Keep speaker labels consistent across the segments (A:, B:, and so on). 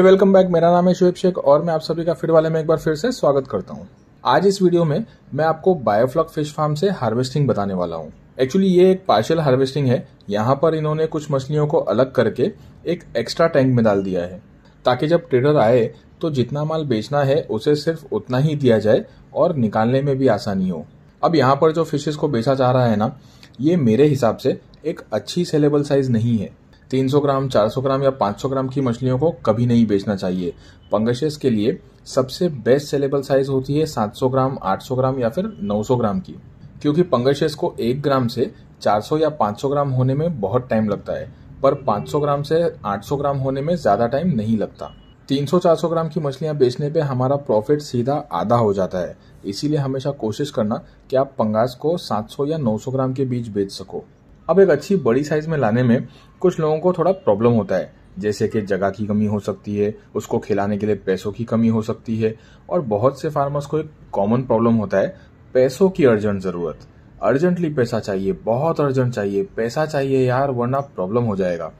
A: हे welcome back मेरा नाम है शुएब शेख और मैं आप सभी का फिर वाले में एक बार फिर से स्वागत करता हूँ आज इस वीडियो में मैं आपको बायोफ्लॉक फिश फार्म से हार्वेस्टिंग बताने वाला हूँ एक्चुअली ये एक पार्शियल हार्वेस्टिंग है यहाँ पर इन्होंने कुछ मछलियों को अलग करके एक एक्स्ट्रा टैंक में डाल दिया है ताकि जब ट्रेडर आए तो जितना माल बेचना है उसे सिर्फ उतना ही दिया जाए और निकालने में भी आसानी हो अब यहाँ पर जो फिशेस को बेचा जा रहा है ना ये मेरे हिसाब से एक अच्छी सेलेबल साइज नहीं है 300 ग्राम 400 ग्राम या 500 ग्राम की मछलियों को कभी नहीं बेचना चाहिए पंगशेस के लिए सबसे बेस्ट सेलेबल साइज होती है 700 ग्राम 800 ग्राम या फिर 900 ग्राम की क्योंकि पंगशेस को एक ग्राम से 400 या 500 ग्राम होने में बहुत टाइम लगता है पर 500 ग्राम से 800 ग्राम होने में ज़्यादा टाइम नहीं लगता 300-400 ग्राम की मछलियां बेचने पे हमारा प्रॉफिट सीधा आधा हो जाता है इसीलिए हमेशा कोशिश करना कि आप पंगास को 700 या 900 ग्राम के बीच बेच सको अब एक अच्छी बड़ी साइज में लाने में कुछ लोगों को थोड़ा प्रॉब्लम होता है जैसे कि जगह की कमी हो सकती है उसको खिलाने के लिए पैसों की कमी हो सकती है और बहुत से फार्मर्स को एक कॉमन प्रॉब्लम होता है पैसों की अर्जेंट ज़रूरत अर्जेंटली पैसा चाहिए बहुत अर्जेंट चाहिए पैसा चाहिए यार वरना प्रॉब्लम हो जाएगा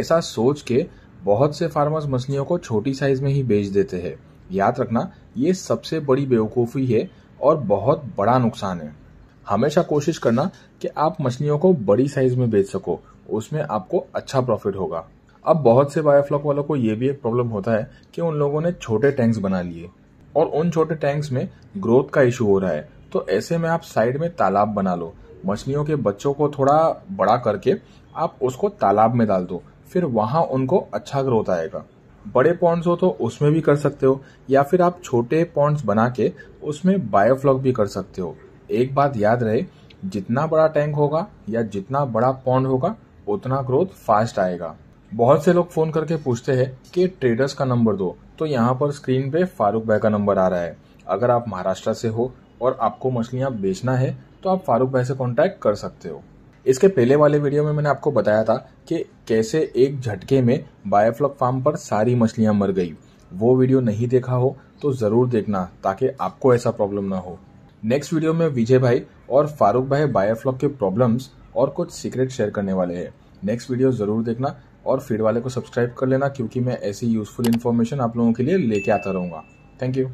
A: ऐसा सोच के बहुत से फार्मर्स मछलियों को छोटी साइज में ही बेच देते हैं याद रखना ये सबसे बड़ी बेवकूफ़ी है और बहुत बड़ा नुकसान है हमेशा कोशिश करना कि आप मछलियों को बड़ी साइज में बेच सको उसमें आपको अच्छा प्रॉफिट होगा अब बहुत से बायोफ्लॉक वालों को ये भी एक प्रॉब्लम होता है कि उन लोगों ने छोटे टैंक्स बना लिए और उन छोटे टैंक्स में ग्रोथ का इशू हो रहा है तो ऐसे में आप साइड में तालाब बना लो मछलियों के बच्चों को थोड़ा बड़ा करके आप उसको तालाब में डाल दो फिर वहां उनको अच्छा ग्रोथ आएगा बड़े पॉन्ड्स हो तो उसमें भी कर सकते हो या फिर आप छोटे पॉन्ड्स बना के उसमें बायोफ्लॉक भी कर सकते हो एक बात याद रहे जितना बड़ा टैंक होगा या जितना बड़ा पॉन्ड होगा उतना ग्रोथ फास्ट आएगा बहुत से लोग फोन करके पूछते हैं कि ट्रेडर्स का नंबर दो तो यहाँ पर स्क्रीन पे फारूक भाई का नंबर आ रहा है अगर आप महाराष्ट्र से हो और आपको मछलियाँ बेचना है तो आप फारूक भाई से कॉन्टेक्ट कर सकते हो इसके पहले वाले वीडियो में मैंने आपको बताया था कि कैसे एक झटके में बायोफ्लॉक फार्म पर सारी मछलियाँ मर गई वो वीडियो नहीं देखा हो तो ज़रूर देखना ताकि आपको ऐसा प्रॉब्लम ना हो नेक्स्ट वीडियो में विजय भाई और फारूक भाई बायोफ्लॉक के प्रॉब्लम्स और कुछ सीक्रेट शेयर करने वाले हैं नेक्स्ट वीडियो ज़रूर देखना और फीड वाले को सब्सक्राइब कर लेना क्योंकि मैं ऐसी यूजफुल इन्फॉर्मेशन आप लोगों के लिए लेके आता रहूंगा थैंक यू